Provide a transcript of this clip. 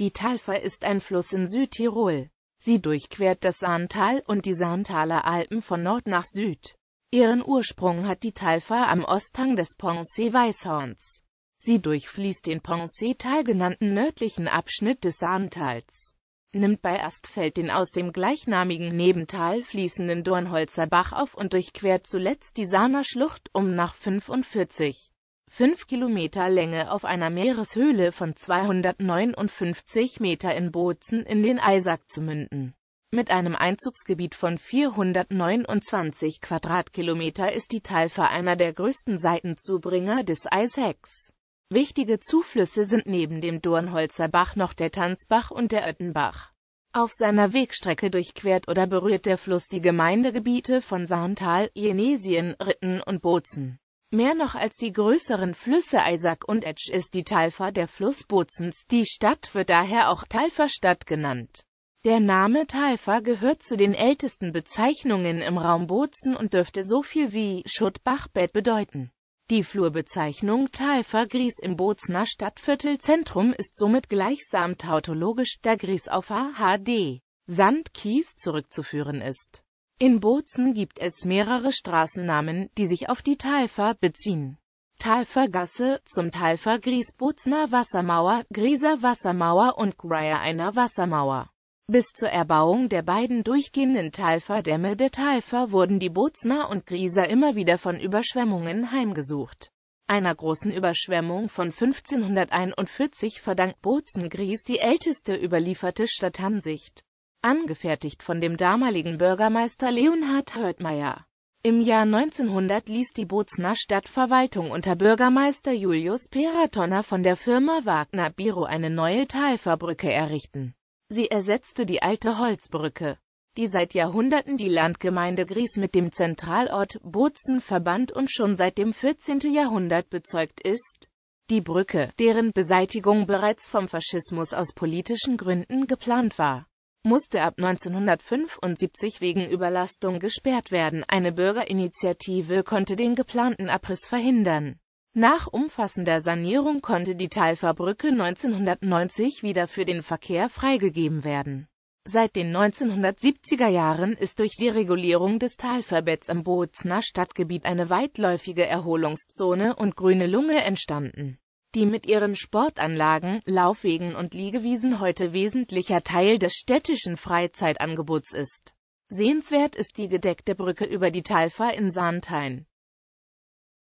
Die Talfer ist ein Fluss in Südtirol. Sie durchquert das Saantal und die Saantaler Alpen von Nord nach Süd. Ihren Ursprung hat die Talfer am Osthang des Ponce Weißhorns. Sie durchfließt den Ponce-Tal genannten nördlichen Abschnitt des Saantals, nimmt bei Astfeld den aus dem gleichnamigen Nebental fließenden Dornholzer Bach auf und durchquert zuletzt die Saaner Schlucht, um nach 45 5 Kilometer Länge auf einer Meereshöhle von 259 Meter in Bozen in den Eisack zu münden. Mit einem Einzugsgebiet von 429 Quadratkilometer ist die Talfer einer der größten Seitenzubringer des Eishecks. Wichtige Zuflüsse sind neben dem Dornholzer Bach noch der Tanzbach und der Oettenbach. Auf seiner Wegstrecke durchquert oder berührt der Fluss die Gemeindegebiete von Sahntal, Jenesien, Ritten und Bozen. Mehr noch als die größeren Flüsse Isaac und Etsch ist die Talfa der Fluss Bozens, die Stadt wird daher auch Talfa-Stadt genannt. Der Name Talfa gehört zu den ältesten Bezeichnungen im Raum Bozen und dürfte so viel wie Schuttbachbett bedeuten. Die Flurbezeichnung Talfa Gries im Bozner Stadtviertelzentrum ist somit gleichsam tautologisch, da Gries auf AHD Sandkies zurückzuführen ist. In Bozen gibt es mehrere Straßennamen, die sich auf die Talfer beziehen. Talfergasse, zum Talfer Gries Bozner Wassermauer, Grieser Wassermauer und Grier einer Wassermauer. Bis zur Erbauung der beiden durchgehenden Talfer-Dämme der Talfer wurden die Bozner und Grieser immer wieder von Überschwemmungen heimgesucht. Einer großen Überschwemmung von 1541 verdankt Bozen-Gries die älteste überlieferte Stadtansicht angefertigt von dem damaligen Bürgermeister Leonhard Hörtmeier. Im Jahr 1900 ließ die Bozener Stadtverwaltung unter Bürgermeister Julius Peratonner von der Firma Wagner Biro eine neue Talfahrbrücke errichten. Sie ersetzte die alte Holzbrücke, die seit Jahrhunderten die Landgemeinde Gries mit dem Zentralort Bozen verband und schon seit dem 14. Jahrhundert bezeugt ist. Die Brücke, deren Beseitigung bereits vom Faschismus aus politischen Gründen geplant war, musste ab 1975 wegen Überlastung gesperrt werden. Eine Bürgerinitiative konnte den geplanten Abriss verhindern. Nach umfassender Sanierung konnte die Talferbrücke 1990 wieder für den Verkehr freigegeben werden. Seit den 1970er Jahren ist durch die Regulierung des Talverbetts im Bozner Stadtgebiet eine weitläufige Erholungszone und grüne Lunge entstanden die mit ihren Sportanlagen, Laufwegen und Liegewiesen heute wesentlicher Teil des städtischen Freizeitangebots ist. Sehenswert ist die gedeckte Brücke über die Talfa in Sandhain.